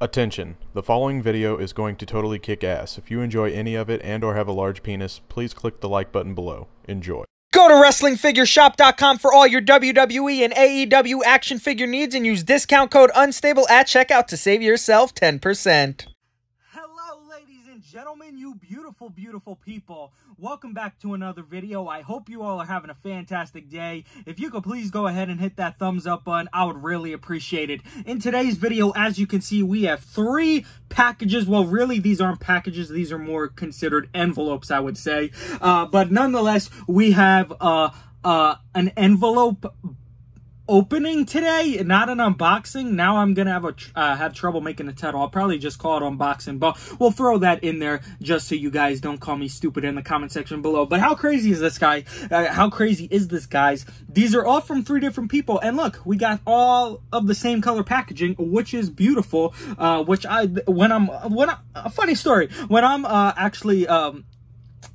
Attention, the following video is going to totally kick ass. If you enjoy any of it and or have a large penis, please click the like button below. Enjoy. Go to WrestlingFigureShop.com for all your WWE and AEW action figure needs and use discount code UNSTABLE at checkout to save yourself 10% gentlemen, you beautiful, beautiful people. Welcome back to another video. I hope you all are having a fantastic day. If you could please go ahead and hit that thumbs up button, I would really appreciate it. In today's video, as you can see, we have three packages. Well, really, these aren't packages. These are more considered envelopes, I would say. Uh, but nonetheless, we have uh, uh, an envelope opening today, not an unboxing. Now I'm gonna have a uh, have trouble making a title. I'll probably just call it unboxing, but we'll throw that in there just so you guys don't call me stupid in the comment section below. But how crazy is this guy? Uh, how crazy is this guys? These are all from three different people, and look, we got all of the same color packaging, which is beautiful. Uh, which I when I'm when I, a funny story when I'm uh, actually um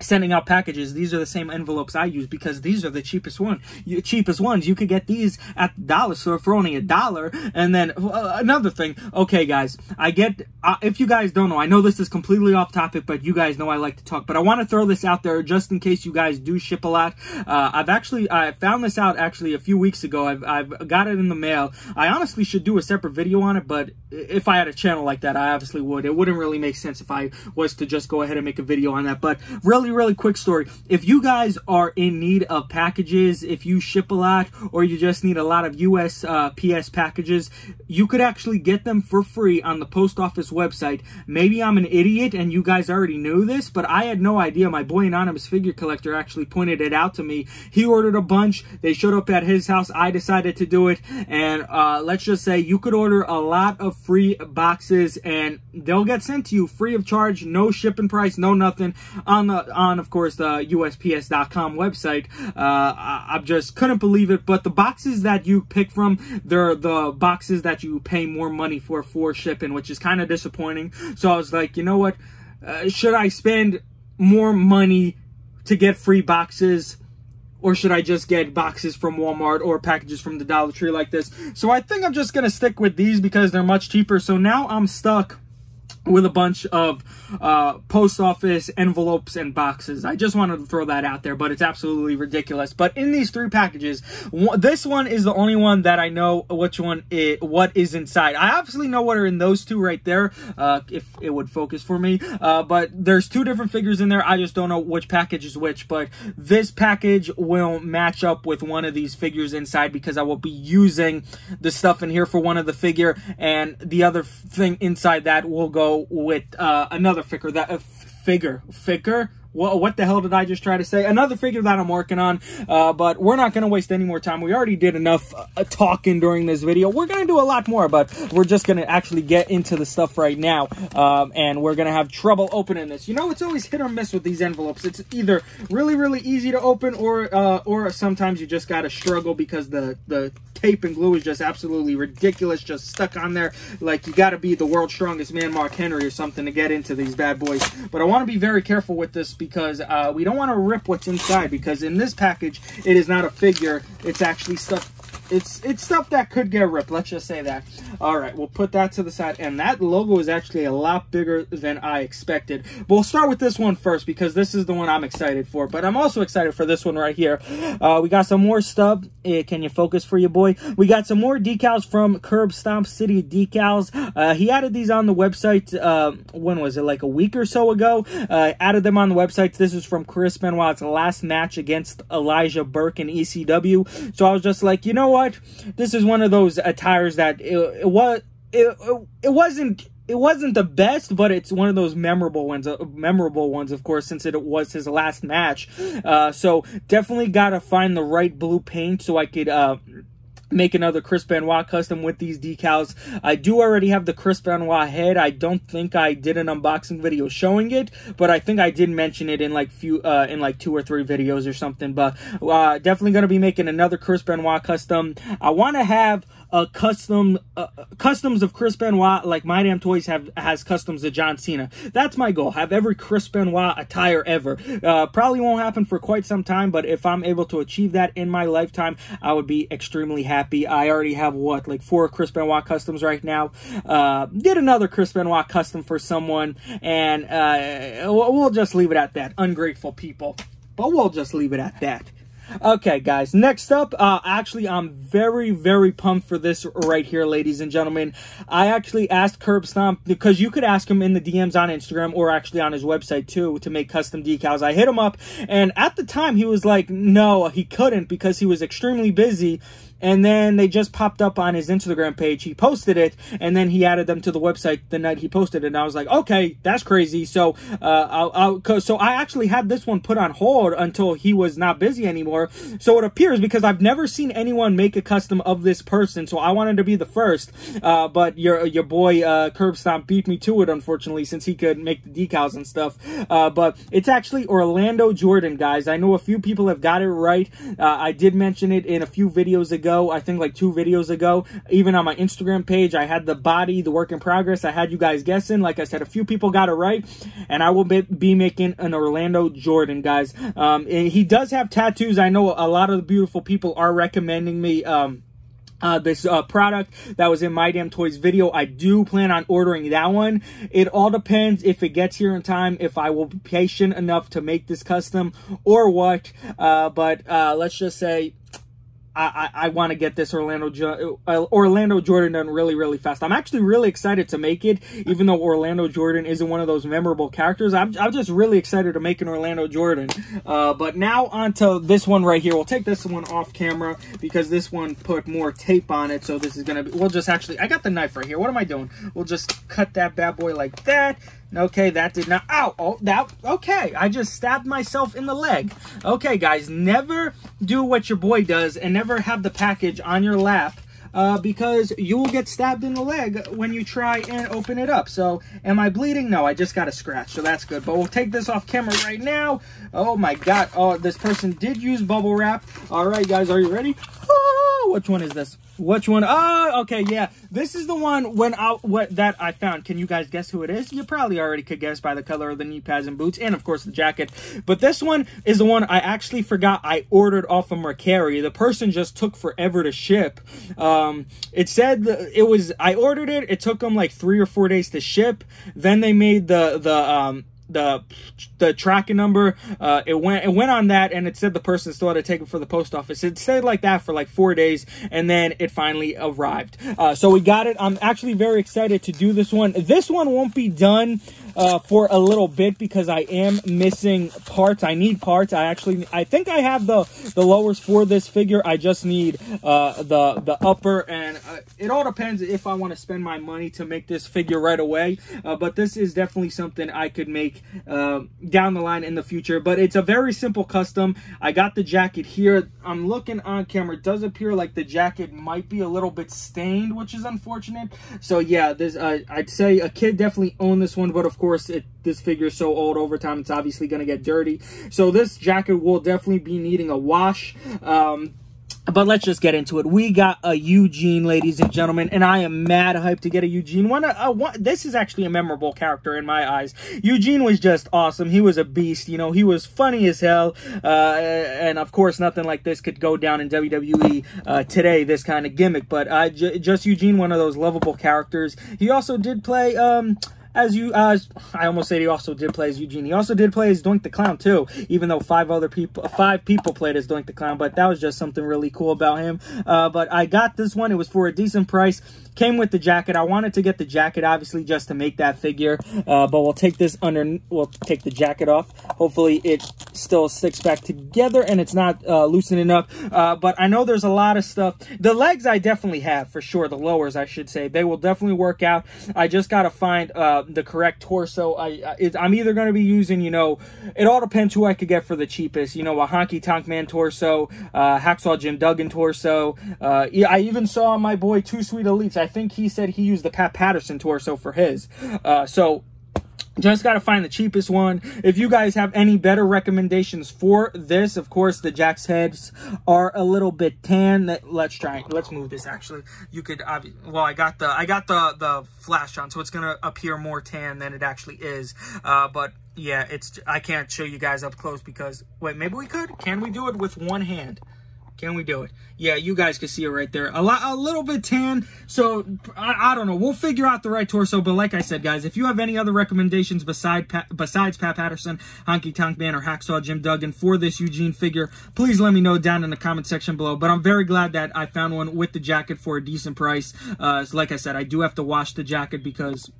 sending out packages these are the same envelopes i use because these are the cheapest one cheapest ones you could get these at the dollar store for only a dollar and then uh, another thing okay guys i get uh, if you guys don't know i know this is completely off topic but you guys know i like to talk but i want to throw this out there just in case you guys do ship a lot uh, i've actually i found this out actually a few weeks ago I've, I've got it in the mail i honestly should do a separate video on it but if i had a channel like that i obviously would it wouldn't really make sense if i was to just go ahead and make a video on that but really, really quick story. If you guys are in need of packages, if you ship a lot, or you just need a lot of US uh, PS packages, you could actually get them for free on the post office website. Maybe I'm an idiot and you guys already knew this, but I had no idea. My boy Anonymous Figure Collector actually pointed it out to me. He ordered a bunch. They showed up at his house. I decided to do it. And uh, let's just say you could order a lot of free boxes and they'll get sent to you free of charge, no shipping price, no nothing on the on, of course, the USPS.com website. Uh, I, I, just couldn't believe it. But the boxes that you pick from, they're the boxes that you pay more money for for shipping, which is kind of disappointing. So I was like, you know what? Uh, should I spend more money to get free boxes? or should I just get boxes from Walmart or packages from the Dollar Tree like this? So I think I'm just going to stick with these because they're much cheaper. So now I'm stuck with a bunch of uh, post office envelopes and boxes. I just wanted to throw that out there, but it's absolutely ridiculous. But in these three packages, one, this one is the only one that I know which one it what is inside. I obviously know what are in those two right there, uh, if it would focus for me. Uh, but there's two different figures in there. I just don't know which package is which. But this package will match up with one of these figures inside because I will be using the stuff in here for one of the figure, and the other thing inside that will go go with uh, another figure that uh, figure figure well, what the hell did I just try to say? Another figure that I'm working on, uh, but we're not going to waste any more time. We already did enough uh, talking during this video. We're going to do a lot more, but we're just going to actually get into the stuff right now, um, and we're going to have trouble opening this. You know, it's always hit or miss with these envelopes. It's either really, really easy to open, or uh, or sometimes you just got to struggle because the, the tape and glue is just absolutely ridiculous, just stuck on there. Like, you got to be the world's strongest man, Mark Henry, or something to get into these bad boys. But I want to be very careful with this because uh, we don't want to rip what's inside because in this package, it is not a figure. It's actually stuff it's it's stuff that could get ripped let's just say that all right we'll put that to the side and that logo is actually a lot bigger than i expected but we'll start with this one first because this is the one i'm excited for but i'm also excited for this one right here uh, we got some more stuff. Eh, can you focus for your boy we got some more decals from curb stomp city decals uh, he added these on the website uh, when was it like a week or so ago uh, added them on the website this is from chris benoit's last match against elijah burke in ecw so i was just like you know what this is one of those attires that it, it was it, it, it wasn't it wasn't the best, but it's one of those memorable ones. Uh, memorable ones, of course, since it was his last match. Uh, so definitely gotta find the right blue paint so I could uh, make another Chris Benoit custom with these decals. I do already have the Chris Benoit head. I don't think I did an unboxing video showing it, but I think I did mention it in like few uh, in like two or three videos or something. But uh, definitely going to be making another Chris Benoit custom. I want to have uh, custom uh, customs of Chris Benoit, like My Damn Toys have has customs of John Cena. That's my goal. Have every Chris Benoit attire ever. Uh, probably won't happen for quite some time, but if I'm able to achieve that in my lifetime, I would be extremely happy. I already have what like four Chris Benoit customs right now. Uh, did another Chris Benoit custom for someone, and uh, we'll just leave it at that. Ungrateful people. But we'll just leave it at that. Okay, guys, next up, uh, actually, I'm very, very pumped for this right here, ladies and gentlemen. I actually asked Curb Stomp, because you could ask him in the DMs on Instagram or actually on his website, too, to make custom decals. I hit him up, and at the time, he was like, no, he couldn't because he was extremely busy and then they just popped up on his Instagram page. He posted it, and then he added them to the website the night he posted it. And I was like, okay, that's crazy. So, uh, I'll, I'll, so I actually had this one put on hold until he was not busy anymore. So it appears because I've never seen anyone make a custom of this person, so I wanted to be the first. Uh, but your your boy uh, Curb beat me to it, unfortunately, since he could make the decals and stuff. Uh, but it's actually Orlando Jordan, guys. I know a few people have got it right. Uh, I did mention it in a few videos ago ago, I think like two videos ago, even on my Instagram page, I had the body, the work in progress. I had you guys guessing. Like I said, a few people got it right, and I will be making an Orlando Jordan, guys. Um, he does have tattoos. I know a lot of the beautiful people are recommending me. Um, uh, this uh, product that was in my damn toys video i do plan on ordering that one it all depends if it gets here in time if i will be patient enough to make this custom or what uh, but uh, let's just say I, I, I want to get this Orlando jo- uh, Orlando Jordan done really really fast. I'm actually really excited to make it, even though Orlando Jordan isn't one of those memorable characters. I'm, I'm just really excited to make an Orlando Jordan. Uh, but now onto this one right here. We'll take this one off camera because this one put more tape on it. So this is gonna be. We'll just actually. I got the knife right here. What am I doing? We'll just cut that bad boy like that. Okay, that did not... Ow! Oh, that... Okay, I just stabbed myself in the leg. Okay, guys, never do what your boy does and never have the package on your lap uh, because you will get stabbed in the leg when you try and open it up. So, am I bleeding? No, I just got a scratch, so that's good. But we'll take this off camera right now. Oh, my God. Oh, this person did use bubble wrap. All right, guys, are you ready? which one is this? Which one? Ah, okay, yeah. This is the one when I what that I found. Can you guys guess who it is? You probably already could guess by the color of the knee pads and boots, and of course the jacket. But this one is the one I actually forgot I ordered off of Mercari. The person just took forever to ship. Um, it said it was I ordered it. It took them like three or four days to ship. Then they made the the um, the the tracking number. Uh, it went it went on that, and it said the person still had to take it for the post office. It stayed like that for like four days, and then it finally arrived. Uh, so we got it. I'm actually very excited to do this one. This one won't be done uh, for a little bit because I am missing parts. I need parts. I actually, I think I have the, the lowers for this figure. I just need uh, the, the upper and uh, it all depends if I want to spend my money to make this figure right away. Uh, but this is definitely something I could make uh, down the line in the future. But it's a very simple custom. I got the jacket here. I'm looking on camera. It does appear like the jacket might be a little bit stained, which is unfortunate. So yeah, this uh, I'd say a kid definitely owned this one. But of course, course, it, this figure is so old over time, it's obviously going to get dirty. So this jacket will definitely be needing a wash. Um, but let's just get into it. We got a Eugene, ladies and gentlemen, and I am mad hyped to get a Eugene. One, uh, one, this is actually a memorable character in my eyes. Eugene was just awesome. He was a beast, you know. He was funny as hell, uh, and of course, nothing like this could go down in WWE uh, today. This kind of gimmick, but just Eugene, one of those lovable characters. He also did play. Um, as you as I almost said he also did play as Eugene. He also did play as Doink the Clown too, even though five other people five people played as Doink the Clown, but that was just something really cool about him. Uh, but I got this one. It was for a decent price. Came with the jacket. I wanted to get the jacket obviously just to make that figure. Uh, but we'll take this under we'll take the jacket off. Hopefully it still sticks back together and it's not uh, loosening up. Uh, but I know there's a lot of stuff. The legs I definitely have for sure. The lowers I should say. They will definitely work out. I just gotta find uh uh, the correct torso. I, I am either going to be using, you know, it all depends who I could get for the cheapest. You know, a honky tonk man torso, uh, hacksaw Jim Duggan torso. Uh, I even saw my boy Two Sweet Elites. I think he said he used the Pat Patterson torso for his. Uh, so just got to find the cheapest one if you guys have any better recommendations for this of course the jack's heads are a little bit tan let's try let's move this actually you could well i got the i got the the flash on so it's gonna appear more tan than it actually is uh, but yeah it's i can't show you guys up close because wait maybe we could can we do it with one hand can we do it? Yeah, you guys can see it right there. A, lot, a little bit tan, so I, I, don't know. We'll figure out the right torso, but like I said, guys, if you have any other recommendations beside pa besides Pat Patterson, Honky Tonk Man, or Hacksaw Jim Duggan for this Eugene figure, please let me know down in the comment section below. But I'm very glad that I found one with the jacket for a decent price. Uh, so like I said, I do have to wash the jacket because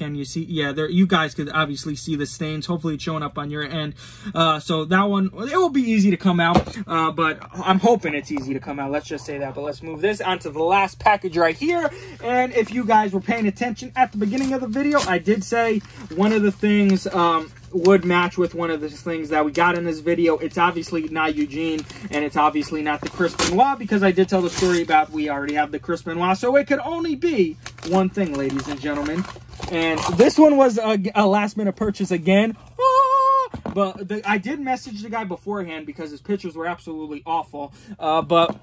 can you see? Yeah, there. You guys could obviously see the stains. Hopefully, it's showing up on your end. Uh, so that one, it will be easy to come out, uh, but I'm hoping it's easy to come out. Let's just say that. But let's move this onto the last package right here. And if you guys were paying attention at the beginning of the video, I did say one of the things. Um, would match with one of the things that we got in this video. It's obviously not Eugene, and it's obviously not the Crispin Benoit, because I did tell the story about we already have the Crispin Benoit, so it could only be one thing, ladies and gentlemen. And this one was a, a last minute purchase again. Ah! But the, I did message the guy beforehand because his pictures were absolutely awful. Uh, but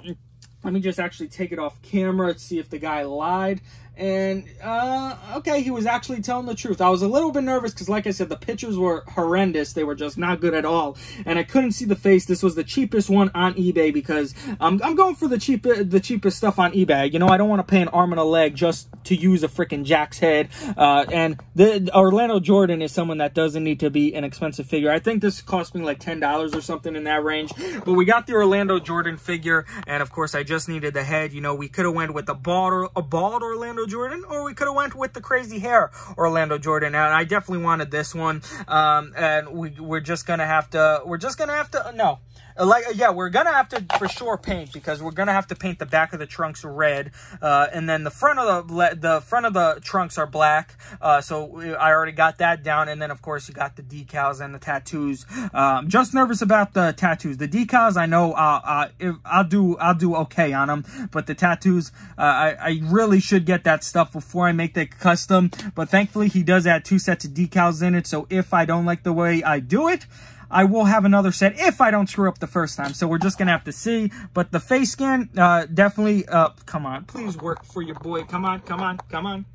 let me just actually take it off camera to see if the guy lied and, uh, okay, he was actually telling the truth. I was a little bit nervous because, like I said, the pictures were horrendous. They were just not good at all. And I couldn't see the face. This was the cheapest one on eBay because I'm going for the, cheap, the cheapest stuff on eBay. You know, I don't want to pay an arm and a leg just to use a freaking Jack's head. Uh, and the Orlando Jordan is someone that doesn't need to be an expensive figure. I think this cost me like $10 or something in that range. But we got the Orlando Jordan figure. And, of course, I just needed the head. You know, we could have went with a bald, a bald Orlando Jordan, or we could have went with the crazy hair Orlando Jordan. And I definitely wanted this one. Um, and we, we're just going to have to, we're just going to have to, no, like yeah we're gonna have to for sure paint because we're gonna have to paint the back of the trunks red uh, and then the front of the the front of the trunks are black uh, so i already got that down and then of course you got the decals and the tattoos um, just nervous about the tattoos the decals i know uh, uh i'll do i'll do okay on them but the tattoos uh, I, I really should get that stuff before i make the custom but thankfully he does add two sets of decals in it so if i don't like the way i do it I will have another set if I don't screw up the first time. So we're just going to have to see. But the face scan, uh, definitely, uh, come on. Please work for your boy. Come on, come on, come on.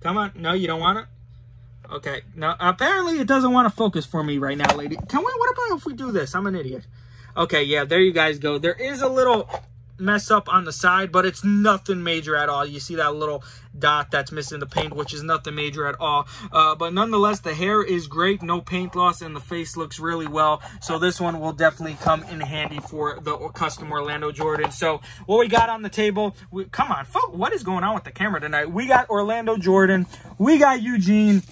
Come on. No, you don't want it? Okay. Now, apparently it doesn't want to focus for me right now, lady. Can we, what about if we do this? I'm an idiot. Okay, yeah, there you guys go. There is a little mess up on the side, but it's nothing major at all. You see that little dot that's missing the paint, which is nothing major at all. Uh, but nonetheless, the hair is great, no paint loss, and the face looks really well. So this one will definitely come in handy for the custom Orlando Jordan. So what we got on the table, we, come on, what is going on with the camera tonight? We got Orlando Jordan, we got Eugene,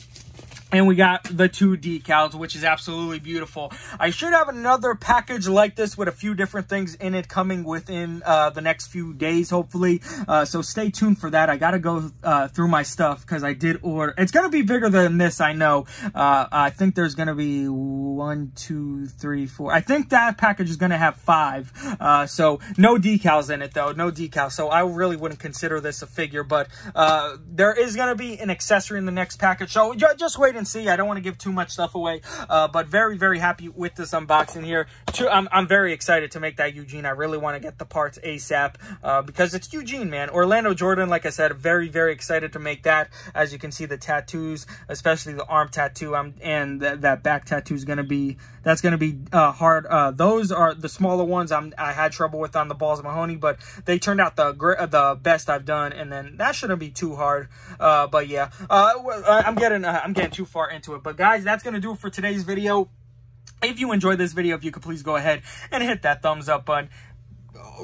and we got the two decals, which is absolutely beautiful. I should have another package like this with a few different things in it coming within uh, the next few days, hopefully. Uh, so stay tuned for that. I got to go uh, through my stuff because I did order. It's going to be bigger than this, I know. Uh, I think there's going to be one, two, three, four. I think that package is going to have five. Uh, so no decals in it, though. No decals. So I really wouldn't consider this a figure. But uh, there is going to be an accessory in the next package. So just wait see. I don't want to give too much stuff away, uh, but very, very happy with this unboxing here. I'm, I'm very excited to make that Eugene. I really want to get the parts ASAP uh, because it's Eugene, man. Orlando Jordan, like I said, very, very excited to make that. As you can see, the tattoos, especially the arm tattoo um, and th that back tattoo is going to be that's going to be uh, hard. Uh, those are the smaller ones I'm, i had trouble with on the balls of Mahoney, but they turned out the the best I've done. And then that shouldn't be too hard. Uh, but yeah, uh, I'm getting uh, I'm getting too far into it. But guys, that's going to do it for today's video. If you enjoyed this video, if you could please go ahead and hit that thumbs up button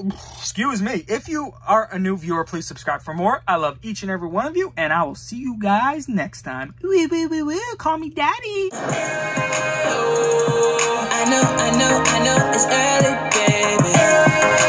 excuse me. If you are a new viewer, please subscribe for more. I love each and every one of you, and I will see you guys next time. Wee, wee, wee, wee, call me daddy. I know, I know, I know it's early, baby.